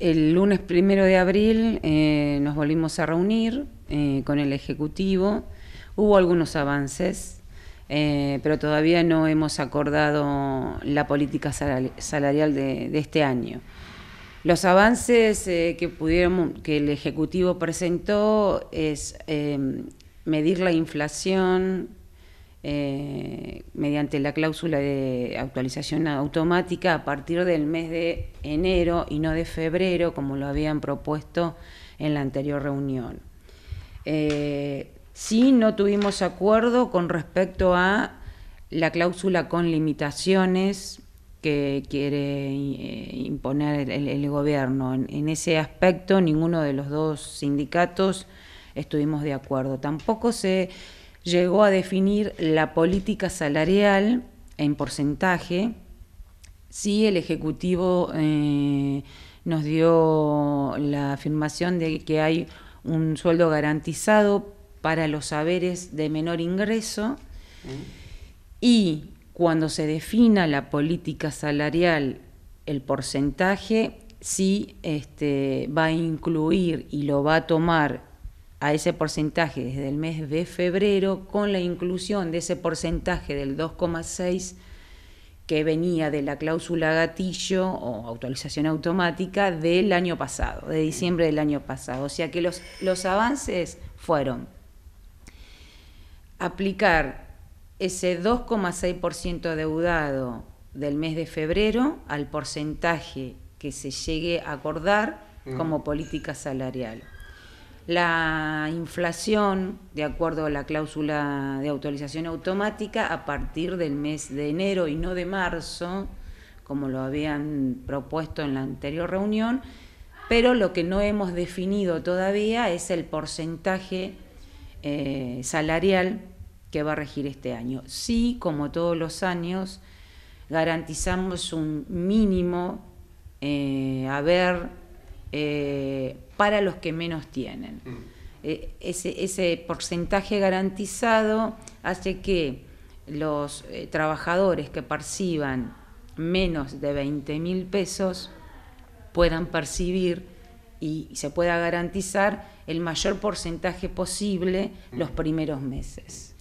El lunes primero de abril eh, nos volvimos a reunir eh, con el Ejecutivo. Hubo algunos avances, eh, pero todavía no hemos acordado la política salarial de, este año. Los avances que, que el Ejecutivo presentó es medir la inflación, eh, mediante la cláusula de actualización automática a partir del mes de enero y no de febrero, como lo habían propuesto en la anterior reunión. Eh, sí, no tuvimos acuerdo con respecto a la cláusula con limitaciones que quiere eh, imponer el, gobierno. en, ese aspecto, ninguno de los dos sindicatos estuvimos de acuerdo. Tampoco se llegó a definir la política salarial en porcentaje, sí el Ejecutivo eh, nos dio la afirmación de que hay un sueldo garantizado para los haberes de menor ingreso y cuando se defina la política salarial, el porcentaje sí este, va a incluir y lo va a tomar a ese porcentaje desde el mes de febrero con la inclusión de ese porcentaje del 2,6 que venía de la cláusula gatillo o actualización automática del año pasado, de diciembre del año pasado. O sea que los, los avances fueron aplicar ese 2,6% deudado del mes de febrero al porcentaje que se llegue a acordar como política salarial la inflación de acuerdo a la cláusula de autorización automática a partir del mes de enero y no de marzo, como lo habían propuesto en la anterior reunión, pero lo que no hemos definido todavía es el porcentaje eh, salarial que va a regir este año. Sí, como todos los años, garantizamos un mínimo eh, haber eh, para los que menos tienen. Mm. Eh, ese, porcentaje garantizado hace que los eh, trabajadores que perciban menos de veinte mil pesos puedan percibir y se pueda garantizar el mayor porcentaje posible los mm. primeros meses.